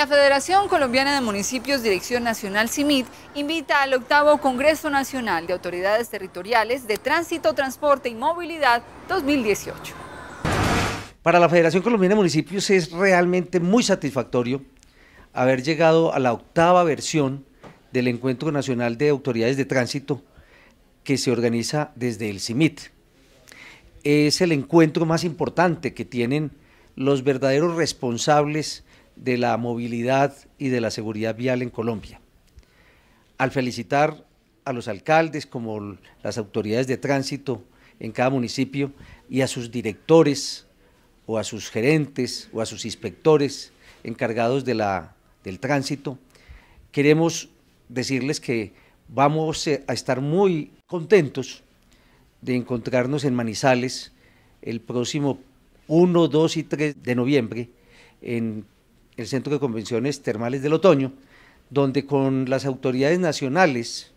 La Federación Colombiana de Municipios Dirección Nacional CIMIT invita al octavo Congreso Nacional de Autoridades Territoriales de Tránsito, Transporte y Movilidad 2018. Para la Federación Colombiana de Municipios es realmente muy satisfactorio haber llegado a la octava versión del Encuentro Nacional de Autoridades de Tránsito que se organiza desde el CIMIT. Es el encuentro más importante que tienen los verdaderos responsables de la movilidad y de la seguridad vial en Colombia. Al felicitar a los alcaldes como las autoridades de tránsito en cada municipio y a sus directores o a sus gerentes o a sus inspectores encargados de la, del tránsito, queremos decirles que vamos e, a estar muy contentos de encontrarnos en Manizales el próximo 1, 2 y 3 de noviembre en el Centro de Convenciones Termales del Otoño, donde con las autoridades nacionales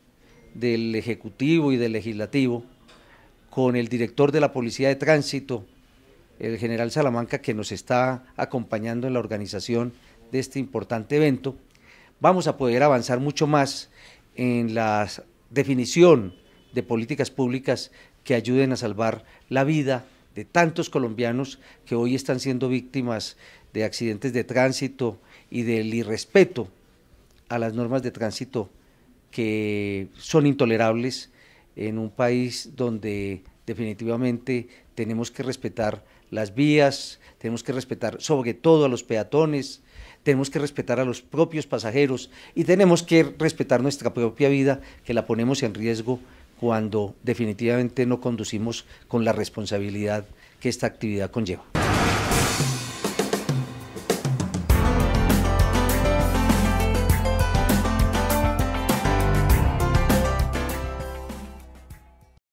del Ejecutivo y del Legislativo, con el director de la Policía de Tránsito, el general Salamanca, que nos está acompañando en la organización de este importante evento, vamos a poder avanzar mucho más en la definición de políticas públicas que ayuden a salvar la vida de tantos colombianos que hoy están siendo víctimas de accidentes de tránsito y del irrespeto a las normas de tránsito que son intolerables en un país donde definitivamente tenemos que respetar las vías, tenemos que respetar sobre todo a los peatones, tenemos que respetar a los propios pasajeros y tenemos que respetar nuestra propia vida que la ponemos en riesgo cuando definitivamente no conducimos con la responsabilidad que esta actividad conlleva.